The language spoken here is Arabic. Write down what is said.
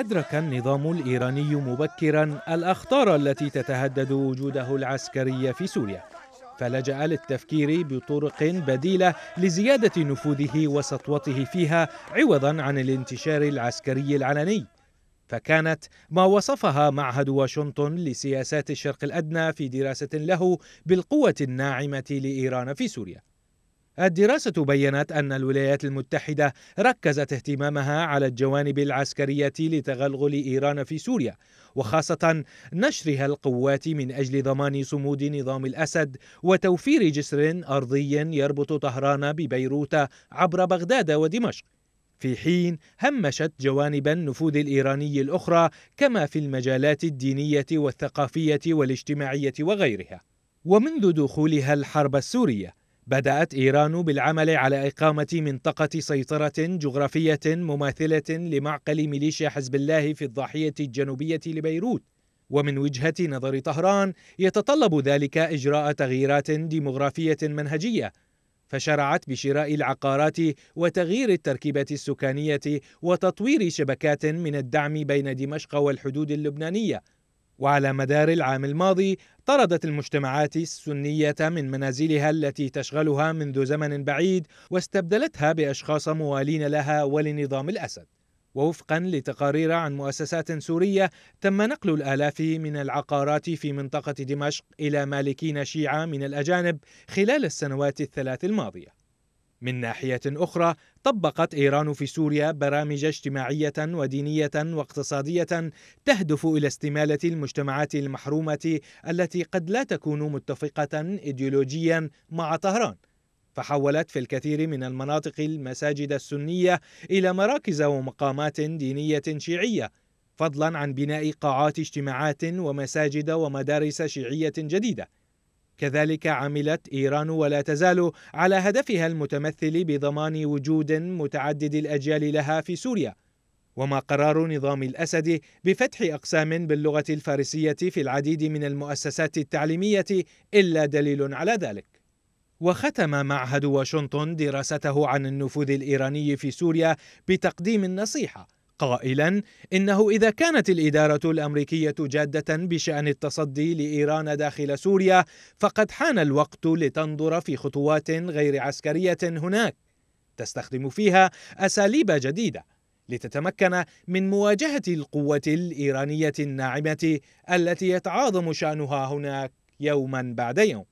أدرك النظام الإيراني مبكرا الأخطار التي تتهدد وجوده العسكري في سوريا فلجأ للتفكير بطرق بديلة لزيادة نفوذه وسطوته فيها عوضا عن الانتشار العسكري العلني فكانت ما وصفها معهد واشنطن لسياسات الشرق الأدنى في دراسة له بالقوة الناعمة لإيران في سوريا الدراسة بينت أن الولايات المتحدة ركزت اهتمامها على الجوانب العسكرية لتغلغل إيران في سوريا وخاصة نشرها القوات من أجل ضمان صمود نظام الأسد وتوفير جسر أرضي يربط طهران ببيروت عبر بغداد ودمشق في حين همشت جوانب النفوذ الايراني الاخرى كما في المجالات الدينيه والثقافيه والاجتماعيه وغيرها ومنذ دخولها الحرب السوريه بدأت إيران بالعمل على إقامة منطقة سيطرة جغرافية مماثلة لمعقل ميليشيا حزب الله في الضاحية الجنوبية لبيروت ومن وجهة نظر طهران يتطلب ذلك إجراء تغييرات ديمغرافية منهجية فشرعت بشراء العقارات وتغيير التركيبة السكانية وتطوير شبكات من الدعم بين دمشق والحدود اللبنانية وعلى مدار العام الماضي طردت المجتمعات السنية من منازلها التي تشغلها منذ زمن بعيد واستبدلتها بأشخاص موالين لها ولنظام الأسد ووفقا لتقارير عن مؤسسات سورية تم نقل الآلاف من العقارات في منطقة دمشق إلى مالكين شيعة من الأجانب خلال السنوات الثلاث الماضية من ناحية أخرى طبقت إيران في سوريا برامج اجتماعية ودينية واقتصادية تهدف إلى استمالة المجتمعات المحرومة التي قد لا تكون متفقة إيديولوجيا مع طهران فحولت في الكثير من المناطق المساجد السنية إلى مراكز ومقامات دينية شيعية فضلا عن بناء قاعات اجتماعات ومساجد ومدارس شيعية جديدة كذلك عملت إيران ولا تزال على هدفها المتمثل بضمان وجود متعدد الأجيال لها في سوريا وما قرار نظام الأسد بفتح أقسام باللغة الفارسية في العديد من المؤسسات التعليمية إلا دليل على ذلك وختم معهد واشنطن دراسته عن النفوذ الايراني في سوريا بتقديم النصيحه قائلا انه اذا كانت الاداره الامريكيه جاده بشان التصدي لايران داخل سوريا فقد حان الوقت لتنظر في خطوات غير عسكريه هناك تستخدم فيها اساليب جديده لتتمكن من مواجهه القوه الايرانيه الناعمه التي يتعاظم شانها هناك يوما بعد يوم